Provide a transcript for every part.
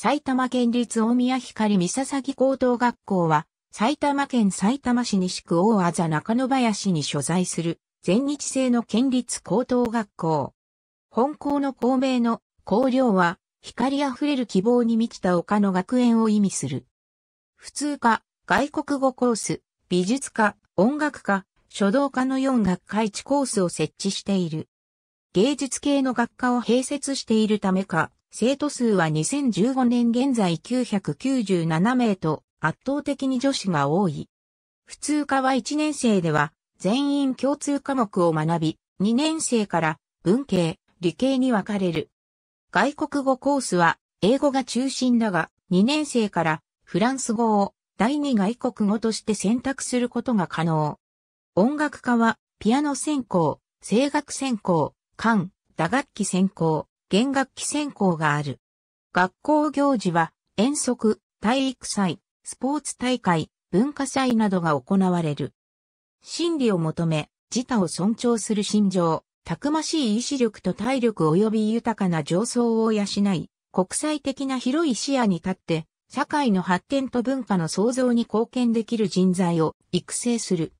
埼玉県立大宮光三笹木高等学校は、埼玉県埼玉市西区大あざ中野林に所在する、全日制の県立高等学校。本校の校名の校領は、光あふれる希望に満ちた丘の学園を意味する。普通科、外国語コース、美術科、音楽科、書道科の4学科1コースを設置している。芸術系の学科を併設しているためか、生徒数は2015年現在997名と圧倒的に女子が多い。普通科は1年生では全員共通科目を学び、2年生から文系、理系に分かれる。外国語コースは英語が中心だが、2年生からフランス語を第二外国語として選択することが可能。音楽科はピアノ専攻、声楽専攻、管、打楽器専攻、弦楽器専攻がある。学校行事は、遠足、体育祭、スポーツ大会、文化祭などが行われる。真理を求め、自他を尊重する心情、たくましい意志力と体力及び豊かな情操を養い、国際的な広い視野に立って、社会の発展と文化の創造に貢献できる人材を育成する。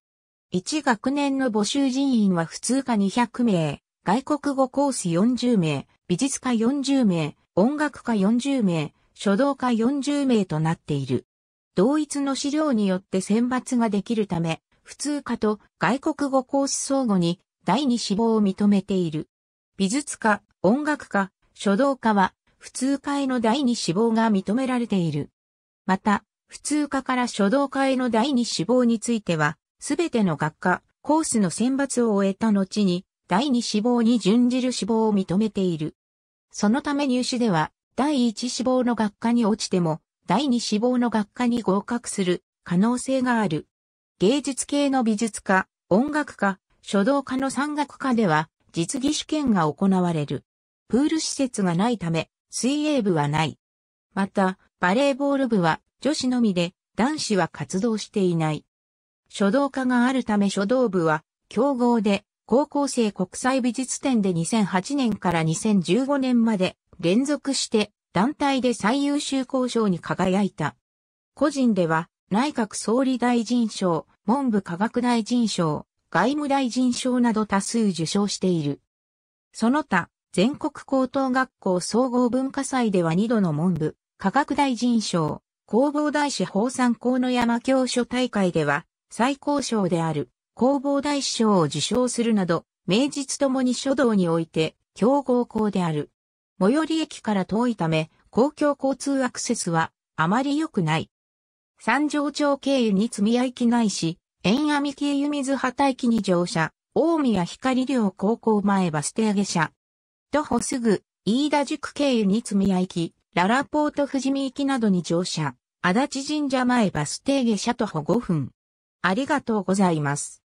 1学年の募集人員は普通科200名、外国語コース40名、美術科40名、音楽科40名、書道家40名となっている。同一の資料によって選抜ができるため、普通科と外国語コース相互に第二志望を認めている。美術科、音楽科、書道科は普通科への第二志望が認められている。また、普通科から書道科への第二志望については、すべての学科、コースの選抜を終えた後に、第二志望に準じる志望を認めている。そのため入試では、第一志望の学科に落ちても、第二志望の学科に合格する可能性がある。芸術系の美術科、音楽科、書道科の山岳科では、実技試験が行われる。プール施設がないため、水泳部はない。また、バレーボール部は女子のみで、男子は活動していない。書道科があるため書道部は、競合で高校生国際美術展で2008年から2015年まで連続して団体で最優秀校賞に輝いた。個人では内閣総理大臣賞、文部科学大臣賞、外務大臣賞など多数受賞している。その他、全国高等学校総合文化祭では2度の文部、科学大臣賞、工房大師法参考の山教書大会では最高賞である。工房大師賞を受賞するなど、名実ともに書道において強豪校である。最寄り駅から遠いため、公共交通アクセスはあまり良くない。三条町経由に積み合い機ないし、円網経由水畑駅に乗車、大宮光寮高校前バス停下車。徒歩すぐ、飯田塾経由に積み合い機、ララポート富士見行きなどに乗車、足立神社前バス停下車徒歩5分。ありがとうございます。